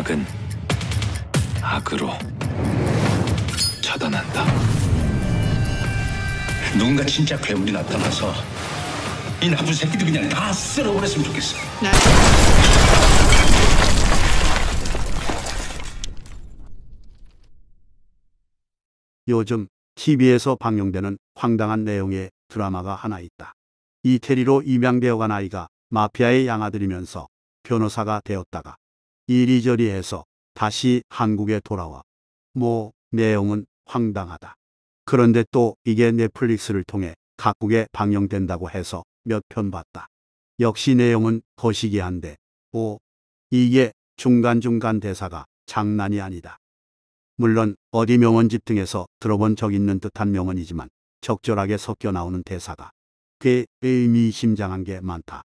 악은 악으로 차단한다. 누군가 진짜 괴물이 나타나서 이 나쁜 새끼도 그냥 다 쓸어버렸으면 좋겠어. 네. 요즘 TV에서 방영되는 황당한 내용의 드라마가 하나 있다. 이태리로 입양되어간 아이가 마피아의 양아들이면서 변호사가 되었다가 이리저리 해서 다시 한국에 돌아와 뭐 내용은 황당하다. 그런데 또 이게 넷플릭스를 통해 각국에 방영된다고 해서 몇 편 봤다. 역시 내용은 거시기한데 뭐 이게 중간중간 대사가 장난이 아니다. 물론 어디 명언집 등에서 들어본 적 있는 듯한 명언이지만 적절하게 섞여 나오는 대사가 꽤 의미심장한 게 많다.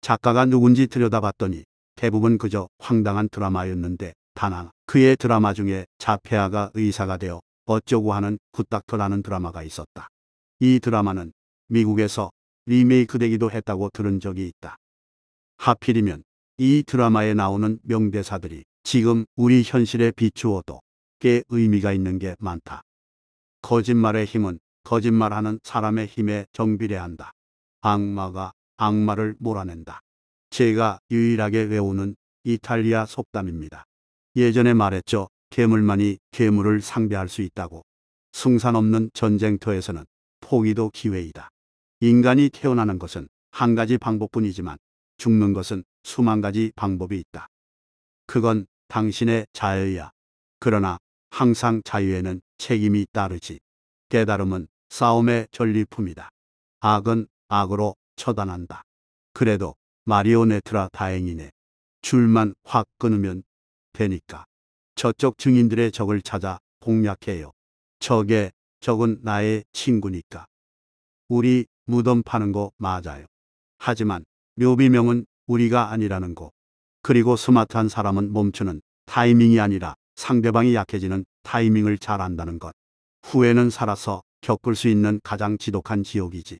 작가가 누군지 들여다봤더니 대부분 그저 황당한 드라마였는데 단항 그의 드라마 중에 자폐아가 의사가 되어 어쩌고 하는 굿닥터라는 드라마가 있었다. 이 드라마는 미국에서 리메이크 되기도 했다고 들은 적이 있다. 하필이면 이 드라마에 나오는 명대사들이 지금 우리 현실에 비추어도 꽤 의미가 있는 게 많다. 거짓말의 힘은 거짓말하는 사람의 힘에 정비례한다. 악마가 악마를 몰아낸다. 제가 유일하게 외우는 이탈리아 속담입니다. 예전에 말했죠. 괴물만이 괴물을 상대할 수 있다고. 승산 없는 전쟁터에서는 포기도 기회이다. 인간이 태어나는 것은 한 가지 방법뿐이지만 죽는 것은 수만 가지 방법이 있다. 그건 당신의 자유야. 그러나 항상 자유에는 책임이 따르지. 깨달음은 싸움의 전리품이다. 악은 악으로 처단한다. 그래도 마리오네트라 다행이네. 줄만 확 끊으면 되니까. 저쪽 증인들의 적을 찾아 공략해요. 적의 적은 나의 친구니까. 우리 무덤 파는 거 맞아요. 하지만 묘비명은 우리가 아니라는 거. 그리고 스마트한 사람은 멈추는 타이밍이 아니라 상대방이 약해지는 타이밍을 잘 안다는 것. 후회는 살아서 겪을 수 있는 가장 지독한 지옥이지.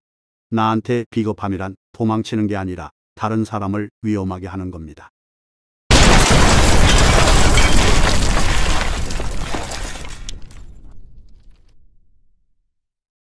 나한테 비겁함이란 도망치는 게 아니라 다른 사람을 위험하게 하는 겁니다.